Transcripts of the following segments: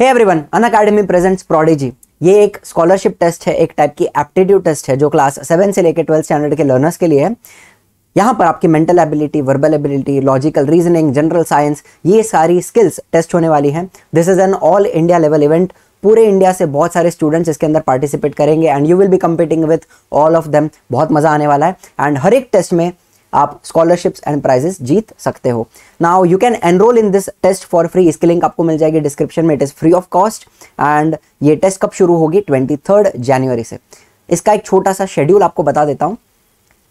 हे everyone Unacademy presents Prodigy ये एक scholarship test है एक टाइप की एप्टीट्यूड टेस्ट है जो क्लास सेवन से लेकर ट्वेल्थ स्टैंडर्ड के लर्नर्स के लिए है यहाँ पर आपकी mental ability verbal ability logical reasoning general science ये सारी स्किल्स टेस्ट होने वाली हैं this is an all India level event पूरे इंडिया से बहुत सारे स्टूडेंट्स इसके अंदर पार्टिसिपेट करेंगे and you will be competing with all of them बहुत मज़ा आने वाला है एंड हर एक टेस्ट में आप स्कॉलरशिप्स एंड प्राइजेस जीत सकते हो now you can enrol in this test for free इसकी लिंक आपको मिल जाएगी डिस्क्रिप्शन में it is free of cost and ये टेस्ट कब शुरू होगी ट्वेंटी थर्ड जनवरी से इसका एक छोटा सा शेड्यूल आपको बता देता हूँ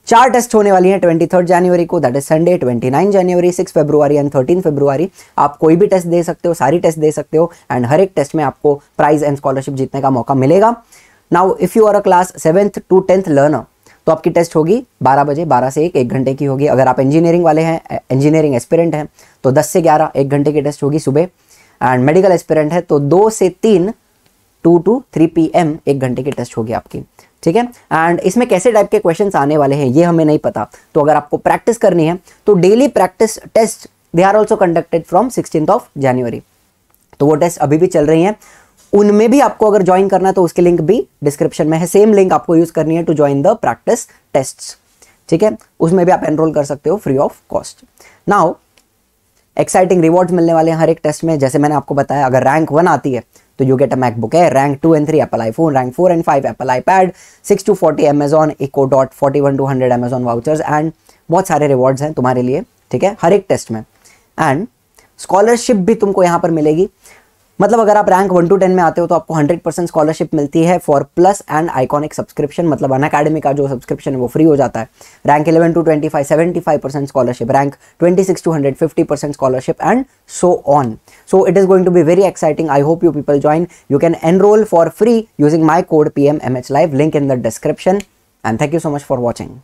चार टेस्ट होने वाली हैं ट्वेंटी थर्ड जनवरी को that is Sunday twenty nine January six February and thirteen February आप कोई भी टेस्ट दे सकते हो सारी टेस्ट दे सकते हो एंड हर एक टेस्ट में आपको प्राइज एंड स्कॉलरशिप जीतने का मौका मिलेगा now if you are a class seventh to tenth learner तो आपकी टेस्ट होगी 12 बजे 12 से एक एक घंटे की होगी अगर आप इंजीनियरिंग वाले हैं इंजीनियरिंग एस्पिरेंट हैं तो 10 से 11 एक घंटे की टेस्ट होगी सुबह एंड मेडिकल एस्पिरेंट है तो दो से तीन two to three P M एक घंटे की टेस्ट होगी आपकी ठीक है एंड इसमें कैसे टाइप के क्वेश्चन आने वाले हैं ये हमें नहीं पता तो अगर आपको प्रैक्टिस करनी है तो daily practice test they are also conducted from sixteen of January तो वो टेस्ट अभी भी चल रही है उनमें भी आपको अगर ज्वाइन करना है तो उसके लिंक भी डिस्क्रिप्शन में है सेम लिंक आपको यूज करनी है to join the practice test ठीक है उसमें भी आप एनरोल कर सकते हो free of cost now exciting reward मिलने वाले हैं हर एक टेस्ट में जैसे मैंने आपको बताया अगर रैंक वन आती है तो यू गेट अ मैकबुक है rank two and three Apple iPhone rank four and five Apple iPad six to forty Amazon Echo Dot forty one to hundred Amazon vouchers and बहुत सारे rewards हैं तुम्हारे लिए ठीक है हर एक टेस्ट में एंड स्कॉलरशिप भी तुमको यहाँ पर मिलेगी मतलब अगर आप रैंक वन टू टेन में आते हो तो आपको हंड्रेड परसेंट स्कॉलरशिप मिलती है for plus and iconic subscription मतलब अन अकेडमी का जो सब्सक्रिप्शन है वो फ्री हो जाता है rank eleven to twenty five seventy five percent scholarship rank twenty six to hundred fifty percent scholarship and so on so it is going to be very exciting I hope you people join you can enrol for free using my code P M M H live link in the description and thank you so much for watching